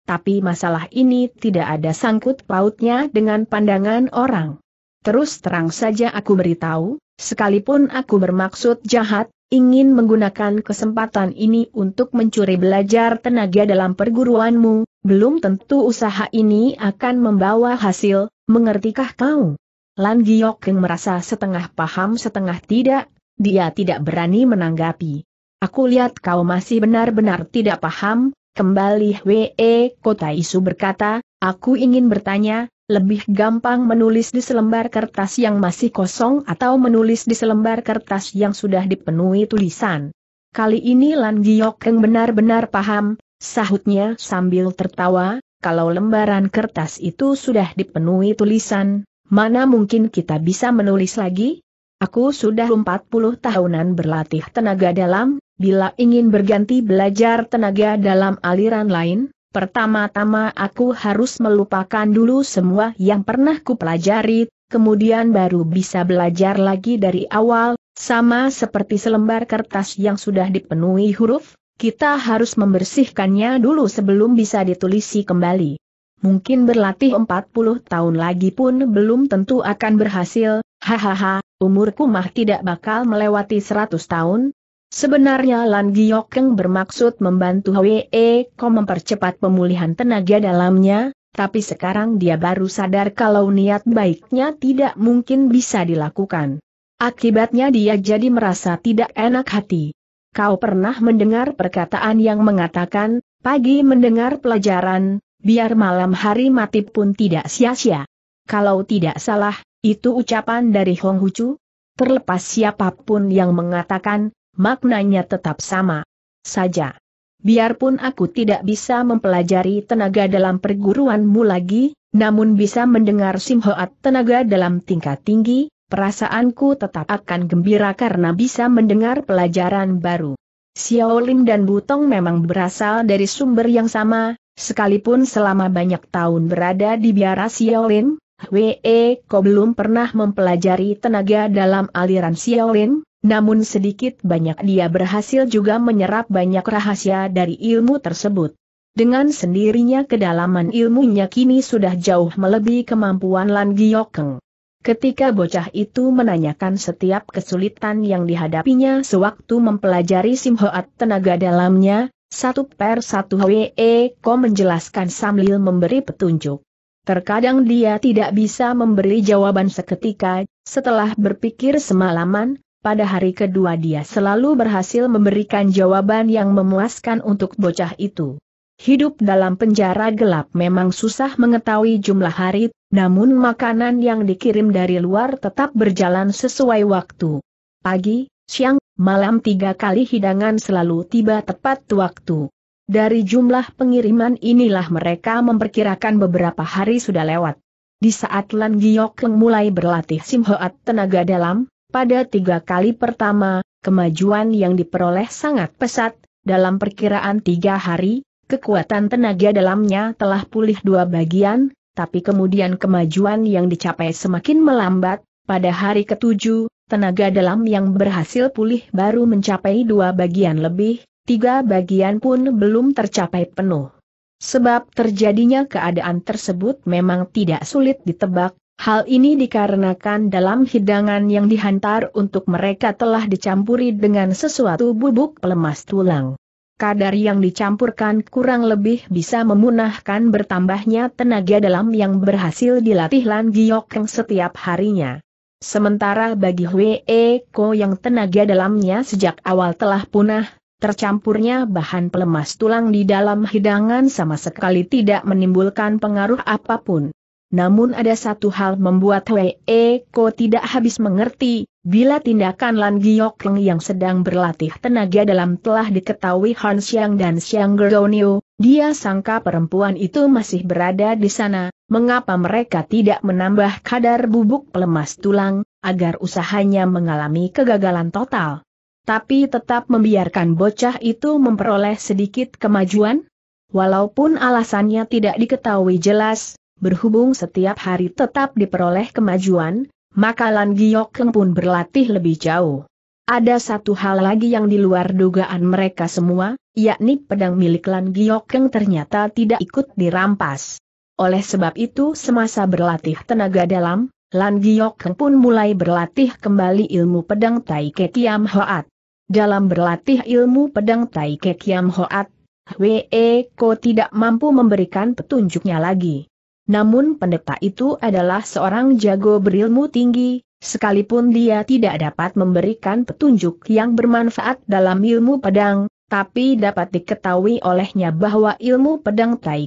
Tapi masalah ini tidak ada sangkut pautnya dengan pandangan orang. Terus terang saja aku beritahu, sekalipun aku bermaksud jahat, ingin menggunakan kesempatan ini untuk mencuri belajar tenaga dalam perguruanmu, belum tentu usaha ini akan membawa hasil, mengertikah kau? Lan Giok yang merasa setengah paham setengah tidak, dia tidak berani menanggapi. Aku lihat kau masih benar-benar tidak paham, kembali W.E. E, Kota Isu berkata, aku ingin bertanya, lebih gampang menulis di selembar kertas yang masih kosong atau menulis di selembar kertas yang sudah dipenuhi tulisan. Kali ini Lan Giokeng benar-benar paham, sahutnya sambil tertawa, kalau lembaran kertas itu sudah dipenuhi tulisan, mana mungkin kita bisa menulis lagi? Aku sudah 40 tahunan berlatih tenaga dalam, bila ingin berganti belajar tenaga dalam aliran lain, Pertama-tama aku harus melupakan dulu semua yang pernah pelajari, kemudian baru bisa belajar lagi dari awal, sama seperti selembar kertas yang sudah dipenuhi huruf, kita harus membersihkannya dulu sebelum bisa ditulisi kembali. Mungkin berlatih 40 tahun lagi pun belum tentu akan berhasil, hahaha, umurku mah tidak bakal melewati 100 tahun, Sebenarnya Lan Giokeng bermaksud membantu Hwee, Ko mempercepat pemulihan tenaga dalamnya, tapi sekarang dia baru sadar kalau niat baiknya tidak mungkin bisa dilakukan. Akibatnya dia jadi merasa tidak enak hati. Kau pernah mendengar perkataan yang mengatakan, pagi mendengar pelajaran, biar malam hari mati pun tidak sia-sia. Kalau tidak salah, itu ucapan dari Hong Hucu. Terlepas siapapun yang mengatakan, maknanya tetap sama. Saja. Biarpun aku tidak bisa mempelajari tenaga dalam perguruanmu lagi, namun bisa mendengar simhoat tenaga dalam tingkat tinggi, perasaanku tetap akan gembira karena bisa mendengar pelajaran baru. Xiao Lim dan Butong memang berasal dari sumber yang sama, sekalipun selama banyak tahun berada di biara Xiao Lim, Wei, Ko belum pernah mempelajari tenaga dalam aliran Xiao Lim, namun sedikit banyak dia berhasil juga menyerap banyak rahasia dari ilmu tersebut. Dengan sendirinya kedalaman ilmunya kini sudah jauh melebihi kemampuan Lan Giokeng. Ketika bocah itu menanyakan setiap kesulitan yang dihadapinya sewaktu mempelajari simhoat tenaga dalamnya, satu per satu WE Ko menjelaskan sambil memberi petunjuk. Terkadang dia tidak bisa memberi jawaban seketika, setelah berpikir semalaman, pada hari kedua dia selalu berhasil memberikan jawaban yang memuaskan untuk bocah itu. Hidup dalam penjara gelap memang susah mengetahui jumlah hari, namun makanan yang dikirim dari luar tetap berjalan sesuai waktu. Pagi, siang, malam tiga kali hidangan selalu tiba tepat waktu. Dari jumlah pengiriman inilah mereka memperkirakan beberapa hari sudah lewat. Di saat Lan Giok mulai berlatih Simhoat tenaga dalam, pada tiga kali pertama, kemajuan yang diperoleh sangat pesat, dalam perkiraan tiga hari, kekuatan tenaga dalamnya telah pulih dua bagian, tapi kemudian kemajuan yang dicapai semakin melambat, pada hari ketujuh, tenaga dalam yang berhasil pulih baru mencapai dua bagian lebih, tiga bagian pun belum tercapai penuh. Sebab terjadinya keadaan tersebut memang tidak sulit ditebak, Hal ini dikarenakan dalam hidangan yang dihantar untuk mereka telah dicampuri dengan sesuatu bubuk pelemas tulang. Kadar yang dicampurkan kurang lebih bisa memunahkan bertambahnya tenaga dalam yang berhasil dilatih Lan Giokeng setiap harinya. Sementara bagi Hwe Ko yang tenaga dalamnya sejak awal telah punah, tercampurnya bahan pelemas tulang di dalam hidangan sama sekali tidak menimbulkan pengaruh apapun. Namun ada satu hal membuat Wei Eko tidak habis mengerti, bila tindakan Lan Giok yang sedang berlatih tenaga dalam telah diketahui Han Xiang dan Xiang Geronio, dia sangka perempuan itu masih berada di sana, mengapa mereka tidak menambah kadar bubuk pelemas tulang, agar usahanya mengalami kegagalan total. Tapi tetap membiarkan bocah itu memperoleh sedikit kemajuan? Walaupun alasannya tidak diketahui jelas, berhubung setiap hari tetap diperoleh kemajuan, maka Lan Giok pun berlatih lebih jauh. Ada satu hal lagi yang di luar dugaan mereka semua, yakni pedang milik Lan Giok ternyata tidak ikut dirampas. Oleh sebab itu semasa berlatih tenaga dalam, Lan Giok pun mulai berlatih kembali ilmu pedang Tai Ke Kiam Hoat. Dalam berlatih ilmu pedang Tai Ke Kiam Hoat, Wei Ko tidak mampu memberikan petunjuknya lagi. Namun pendeta itu adalah seorang jago berilmu tinggi, sekalipun dia tidak dapat memberikan petunjuk yang bermanfaat dalam ilmu pedang, tapi dapat diketahui olehnya bahwa ilmu pedang Tai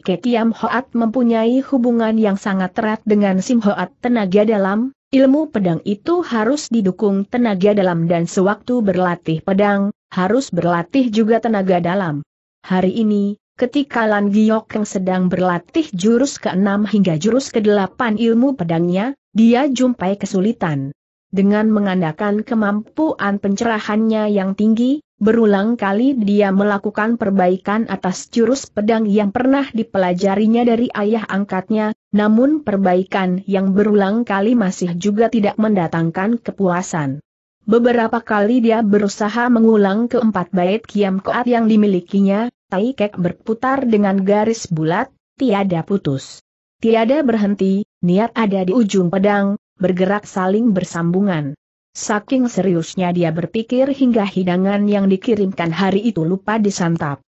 Hoat mempunyai hubungan yang sangat erat dengan Sim Hoat tenaga dalam, ilmu pedang itu harus didukung tenaga dalam dan sewaktu berlatih pedang, harus berlatih juga tenaga dalam. Hari ini, Ketika Lan Giok yang sedang berlatih jurus ke-6 hingga jurus ke-8 ilmu pedangnya, dia jumpai kesulitan. Dengan mengandalkan kemampuan pencerahannya yang tinggi, berulang kali dia melakukan perbaikan atas jurus pedang yang pernah dipelajarinya dari ayah angkatnya, namun perbaikan yang berulang kali masih juga tidak mendatangkan kepuasan. Beberapa kali dia berusaha mengulang keempat bait kiam koat yang dimilikinya, Tai Kek berputar dengan garis bulat, tiada putus. Tiada berhenti, niat ada di ujung pedang, bergerak saling bersambungan. Saking seriusnya dia berpikir hingga hidangan yang dikirimkan hari itu lupa disantap.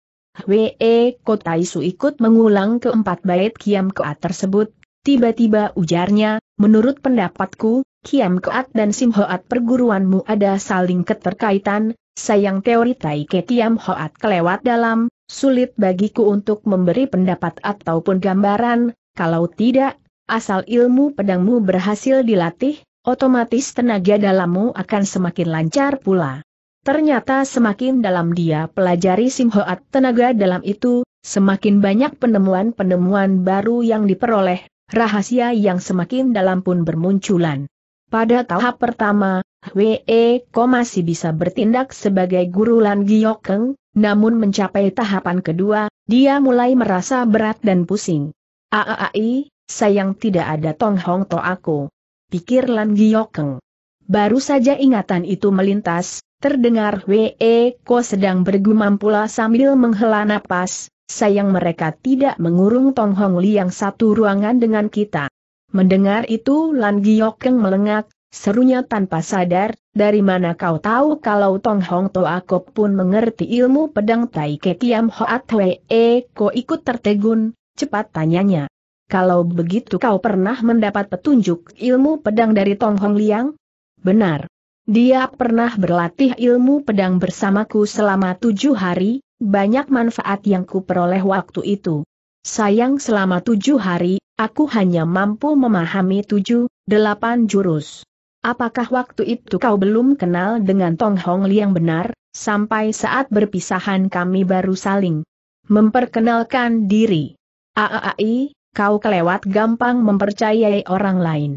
Hwe e, Kotaisu ikut mengulang keempat bait Kiam keat tersebut, tiba-tiba ujarnya, menurut pendapatku, Kiam keat dan simhoat perguruanmu ada saling keterkaitan, sayang teori Taike Kiam Hoat kelewat dalam, Sulit bagiku untuk memberi pendapat ataupun gambaran, kalau tidak, asal ilmu pedangmu berhasil dilatih, otomatis tenaga dalammu akan semakin lancar pula. Ternyata semakin dalam dia pelajari simhoat tenaga dalam itu, semakin banyak penemuan-penemuan baru yang diperoleh, rahasia yang semakin dalam pun bermunculan. Pada tahap pertama, WE Ko masih bisa bertindak sebagai guru Lan Giokeng, namun mencapai tahapan kedua, dia mulai merasa berat dan pusing. Aaai, sayang tidak ada Tong Hong To aku. Pikir Lan Giokeng. Baru saja ingatan itu melintas, terdengar WE Ko sedang bergumam pula sambil menghela napas, sayang mereka tidak mengurung Tong Hong Li yang satu ruangan dengan kita. Mendengar itu Lan Giokeng melengak, serunya tanpa sadar, dari mana kau tahu kalau Tong Hong To Akop pun mengerti ilmu pedang Tai Ke Kiam Hoat Hwe E Ko ikut tertegun, cepat tanyanya. Kalau begitu kau pernah mendapat petunjuk ilmu pedang dari Tong Hong Liang? Benar. Dia pernah berlatih ilmu pedang bersamaku selama tujuh hari, banyak manfaat yang kuperoleh waktu itu. Sayang selama tujuh hari, Aku hanya mampu memahami tujuh, delapan jurus. Apakah waktu itu kau belum kenal dengan Tong Hong Liang benar, sampai saat berpisahan kami baru saling memperkenalkan diri. Aai, kau kelewat gampang mempercayai orang lain.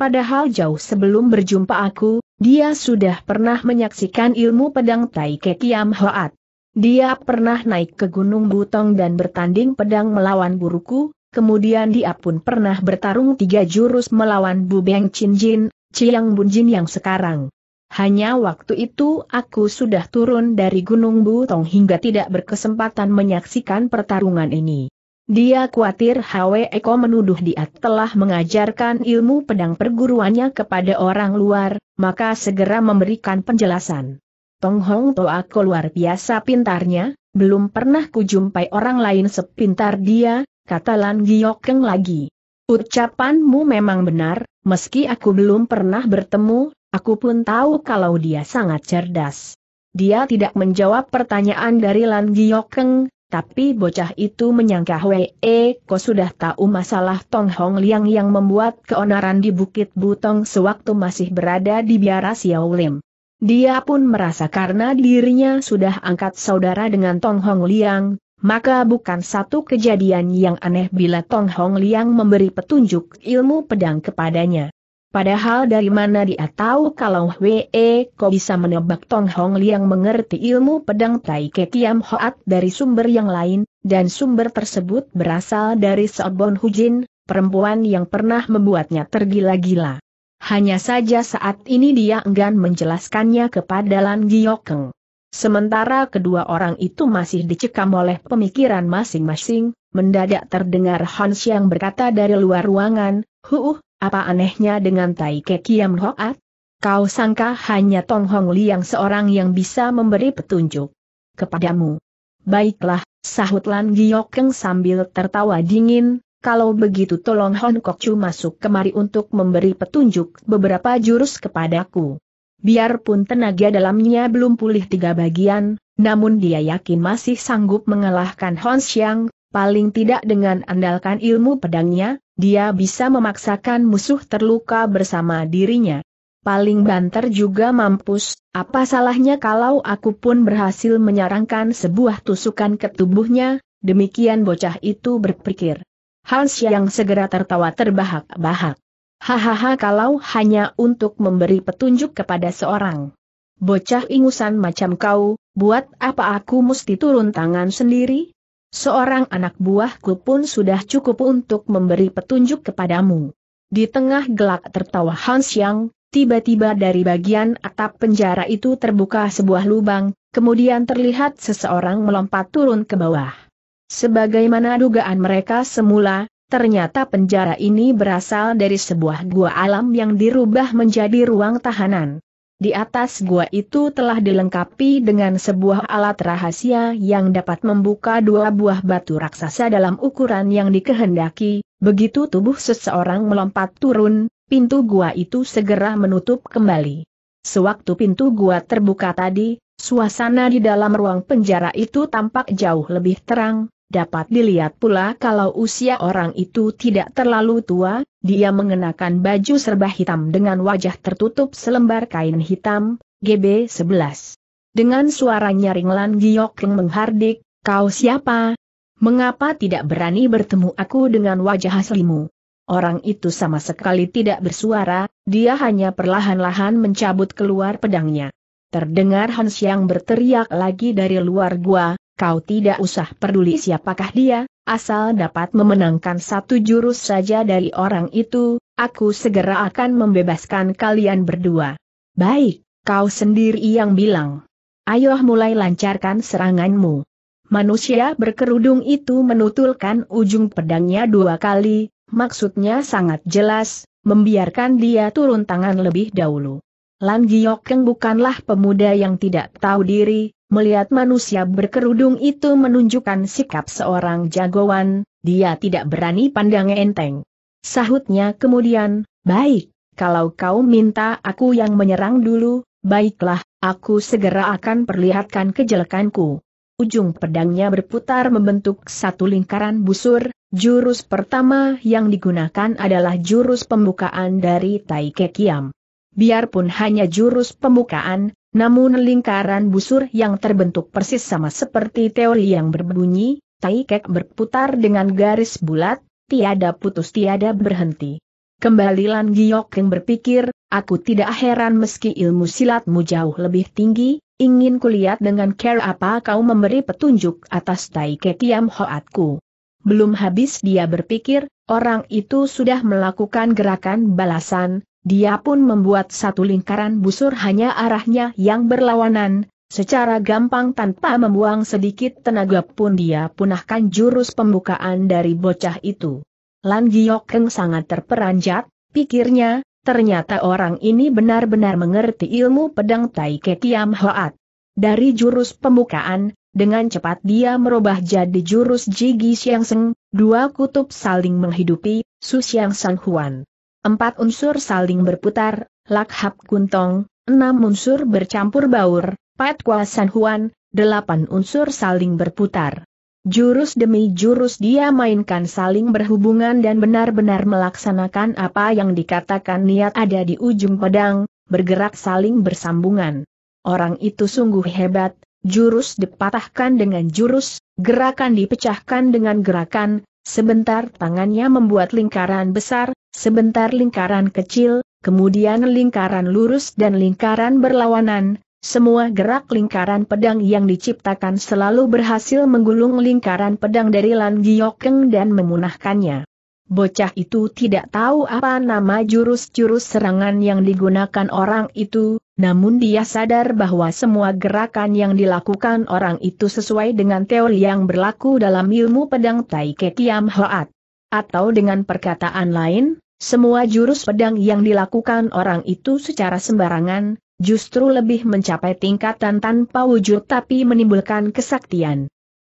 Padahal jauh sebelum berjumpa aku, dia sudah pernah menyaksikan ilmu pedang Tai Kekiam Hoat. Dia pernah naik ke Gunung Butong dan bertanding pedang melawan buruku, Kemudian dia pun pernah bertarung tiga jurus melawan Bu Beng Chin Jin, Chiang Bun Jin yang sekarang. Hanya waktu itu aku sudah turun dari Gunung Bu Tong hingga tidak berkesempatan menyaksikan pertarungan ini. Dia khawatir Hwe Eko menuduh dia telah mengajarkan ilmu pedang perguruannya kepada orang luar, maka segera memberikan penjelasan. Tong Hong Toa luar biasa pintarnya, belum pernah kujumpai orang lain sepintar dia, kata Lan Giokeng lagi. Ucapanmu memang benar, meski aku belum pernah bertemu, aku pun tahu kalau dia sangat cerdas. Dia tidak menjawab pertanyaan dari Lan Giokeng, tapi bocah itu menyangka Wei eh, kok sudah tahu masalah Tong Hong Liang yang membuat keonaran di Bukit Butong sewaktu masih berada di biara Xiao Lim. Dia pun merasa karena dirinya sudah angkat saudara dengan Tong Hong Liang, maka bukan satu kejadian yang aneh bila Tong Hong Liang memberi petunjuk ilmu pedang kepadanya. Padahal dari mana dia tahu kalau E kau bisa menebak Tong Hong Liang mengerti ilmu pedang Tai Ke Kiam Hoat dari sumber yang lain, dan sumber tersebut berasal dari Seobon Hujin, perempuan yang pernah membuatnya tergila-gila. Hanya saja saat ini dia enggan menjelaskannya kepada Lan Giokeng. Sementara kedua orang itu masih dicekam oleh pemikiran masing-masing, mendadak terdengar Hans yang berkata dari luar ruangan, Huh, apa anehnya dengan Tai Kekiam Hoat? Kau sangka hanya Tong Hong Li yang seorang yang bisa memberi petunjuk kepadamu. Baiklah, sahut Lan Giokeng sambil tertawa dingin, kalau begitu tolong Hon Chu masuk kemari untuk memberi petunjuk beberapa jurus kepadaku. Biarpun tenaga dalamnya belum pulih tiga bagian, namun dia yakin masih sanggup mengalahkan Hon Xiang, paling tidak dengan andalkan ilmu pedangnya, dia bisa memaksakan musuh terluka bersama dirinya. Paling banter juga mampus, apa salahnya kalau aku pun berhasil menyarankan sebuah tusukan ke tubuhnya, demikian bocah itu berpikir. Hans yang segera tertawa terbahak-bahak. Hahaha kalau hanya untuk memberi petunjuk kepada seorang bocah ingusan macam kau, buat apa aku mesti turun tangan sendiri? Seorang anak buahku pun sudah cukup untuk memberi petunjuk kepadamu. Di tengah gelak tertawa Hans Yang, tiba-tiba dari bagian atap penjara itu terbuka sebuah lubang, kemudian terlihat seseorang melompat turun ke bawah. Sebagaimana dugaan mereka semula, Ternyata penjara ini berasal dari sebuah gua alam yang dirubah menjadi ruang tahanan. Di atas gua itu telah dilengkapi dengan sebuah alat rahasia yang dapat membuka dua buah batu raksasa dalam ukuran yang dikehendaki, begitu tubuh seseorang melompat turun, pintu gua itu segera menutup kembali. Sewaktu pintu gua terbuka tadi, suasana di dalam ruang penjara itu tampak jauh lebih terang, Dapat dilihat pula kalau usia orang itu tidak terlalu tua, dia mengenakan baju serba hitam dengan wajah tertutup selembar kain hitam, GB 11. Dengan suara nyaring Lan Giok yang menghardik, kau siapa? Mengapa tidak berani bertemu aku dengan wajah aslimu? Orang itu sama sekali tidak bersuara, dia hanya perlahan-lahan mencabut keluar pedangnya. Terdengar Hans yang berteriak lagi dari luar gua, kau tidak usah peduli siapakah dia, asal dapat memenangkan satu jurus saja dari orang itu, aku segera akan membebaskan kalian berdua. Baik, kau sendiri yang bilang. Ayo mulai lancarkan seranganmu. Manusia berkerudung itu menutulkan ujung pedangnya dua kali, maksudnya sangat jelas, membiarkan dia turun tangan lebih dahulu. Lan Giok Keng bukanlah pemuda yang tidak tahu diri, Melihat manusia berkerudung itu menunjukkan sikap seorang jagoan, dia tidak berani pandang enteng. Sahutnya kemudian, baik, kalau kau minta aku yang menyerang dulu, baiklah, aku segera akan perlihatkan kejelekanku. Ujung pedangnya berputar membentuk satu lingkaran busur, jurus pertama yang digunakan adalah jurus pembukaan dari Tai Kekiam. Biarpun hanya jurus pembukaan, namun lingkaran busur yang terbentuk persis sama seperti teori yang berbunyi, tai kek berputar dengan garis bulat, tiada putus tiada berhenti. Kembali Lan Giok yang berpikir, aku tidak heran meski ilmu silatmu jauh lebih tinggi, ingin kulihat dengan care apa kau memberi petunjuk atas tai kek Yam Hoatku. Belum habis dia berpikir, orang itu sudah melakukan gerakan balasan, dia pun membuat satu lingkaran busur hanya arahnya yang berlawanan, secara gampang tanpa membuang sedikit tenaga pun dia punahkan jurus pembukaan dari bocah itu. Lan Giokeng sangat terperanjat, pikirnya, ternyata orang ini benar-benar mengerti ilmu pedang Tai Kekiam Hoat. Dari jurus pembukaan, dengan cepat dia merubah jadi jurus Jigi Xiang Seng, dua kutub saling menghidupi, Su Xiang San Huan. Empat unsur saling berputar, lakhap kuntong, enam unsur bercampur baur, pat kuasan huan, delapan unsur saling berputar. Jurus demi jurus dia mainkan saling berhubungan dan benar-benar melaksanakan apa yang dikatakan niat ada di ujung pedang, bergerak saling bersambungan. Orang itu sungguh hebat, jurus dipatahkan dengan jurus, gerakan dipecahkan dengan gerakan, Sebentar tangannya membuat lingkaran besar, sebentar lingkaran kecil, kemudian lingkaran lurus dan lingkaran berlawanan, semua gerak lingkaran pedang yang diciptakan selalu berhasil menggulung lingkaran pedang dari Lan Giokeng dan memunahkannya. Bocah itu tidak tahu apa nama jurus-jurus serangan yang digunakan orang itu, namun dia sadar bahwa semua gerakan yang dilakukan orang itu sesuai dengan teori yang berlaku dalam ilmu pedang Tai Kiam Hoat. Atau dengan perkataan lain, semua jurus pedang yang dilakukan orang itu secara sembarangan, justru lebih mencapai tingkatan tanpa wujud tapi menimbulkan kesaktian.